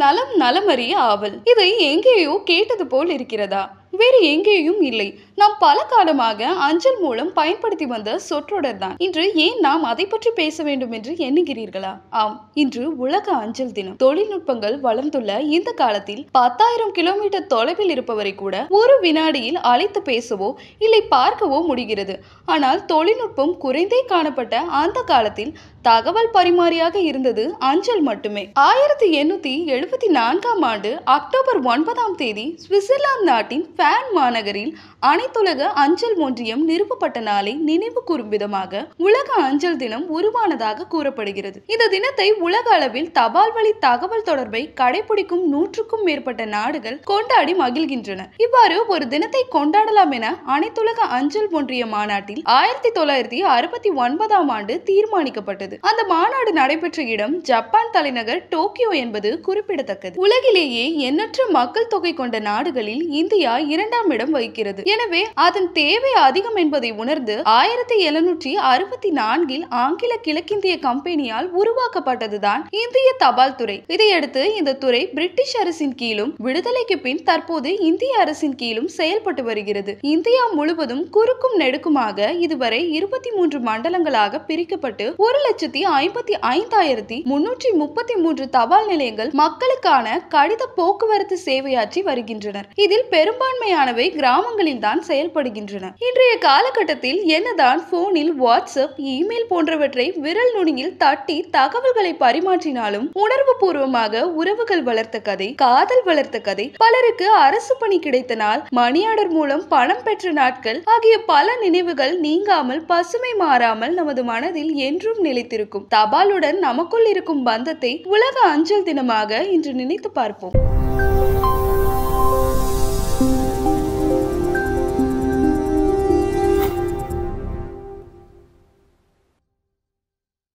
நலம் நலமறிய ஆவல் இதை எங்கேயோ கேட்டது போல் இருக்கிறதா வேறு எங்கேயும் இல்லை நாம் பல காலமாக அஞ்சல் மூலம் பயன்படுத்தி வந்த சொற்றொடர் தான் இன்று ஏன் நாம் அதை பற்றி பேச வேண்டும் என்று எண்ணுகிறீர்களா ஆம் இன்று உலக அஞ்சல் தினம் தொழில்நுட்பங்கள் வளர்ந்துள்ள இந்த காலத்தில் பத்தாயிரம் கிலோமீட்டர் தொலைவில் இருப்பவரை கூட ஒரு வினாடியில் அழைத்து பேசவோ இல்லை பார்க்கவோ முடிகிறது ஆனால் தொழில்நுட்பம் குறைந்தே காணப்பட்ட அந்த காலத்தில் தகவல் பரிமாறியாக இருந்தது அஞ்சல் மட்டுமே ஆயிரத்தி எண்ணூத்தி எழுபத்தி நான்காம் ஆண்டு அக்டோபர் ஒன்பதாம் தேதி சுவிட்சர்லாந்து நாட்டின் பேன் மாநகரில் அனைத்துலக அஞ்சல் ஒன்றியம் நிறுவப்பட்ட நாளை நினைவு கூறும் விதமாக உலக அஞ்சல் தினம் உருவானதாக கூறப்படுகிறது இந்த தினத்தை உலக அளவில் தபால் வழி தகவல் தொடர்பை கடைபிடிக்கும் நூற்றுக்கும் மேற்பட்ட நாடுகள் கொண்டாடி மகிழ்கின்றன இவ்வாறு ஒரு தினத்தை கொண்டாடலாம் என அனைத்துலக அஞ்சல் ஒன்றிய மாநாட்டில் ஆயிரத்தி தொள்ளாயிரத்தி அறுபத்தி ஒன்பதாம் ஆண்டு தீர்மானிக்கப்பட்டது அந்த மாநாடு நடைபெற்ற இடம் ஜப்பான் தலைநகர் டோக்கியோ என்பது குறிப்பிடத்தக்கது உலகிலேயே எண்ணற்ற மக்கள் தொகை கொண்ட நாடுகளில் இந்தியா இரண்டாம் இடம் வகிக்கிறது எனவே அதன் தேவை அதிகம் என்பதை உணர்ந்து ஆயிரத்தி எழுநூற்றி அறுபத்தி நான்கில் ஆங்கில கிழக்கிந்திய கம்பெனியால் உருவாக்கப்பட்டதுதான் இந்திய தபால் துறை இதையடுத்து இந்த துறை பிரிட்டிஷ் அரசின் கீழும் விடுதலைக்கு பின் தற்போது இந்திய அரசின் கீழும் செயல்பட்டு வருகிறது இந்தியா முழுவதும் குறுக்கும் நெடுக்குமாக இதுவரை இருபத்தி மூன்று மண்டலங்களாக பிரிக்கப்பட்டு ஒரு லட்சத்தி ஐம்பத்தி ஐந்தாயிரத்தி முன்னூற்றி முப்பத்தி மூன்று தபால் நிலையங்கள் மக்களுக்கான கடித போக்குவரத்து சேவையாற்றி வருகின்றனர் இதில் பெரும்பான்மை முதன்மையானவை கிராமங்களில் தான் செயல்படுகின்றன இன்றைய காலகட்டத்தில் என்னதான் போனில் வாட்ஸ்அப் இமெயில் போன்றவற்றை விரல் நுனியில் தட்டி தகவல்களை பரிமாற்றினாலும் உணர்வு பூர்வமாக உறவுகள் வளர்த்த கதை காதல் வளர்த்த கதை பலருக்கு அரசு பணி கிடைத்த நாள் மணியாடர் மூலம் பணம் பெற்ற நாட்கள் ஆகிய பல நினைவுகள் நீங்காமல் பசுமை மாறாமல் நமது மனதில் என்றும் நிலைத்திருக்கும் தபாலுடன் நமக்குள் இருக்கும் பந்தத்தை உலக அஞ்சல் தினமாக இன்று நினைத்து பார்ப்போம்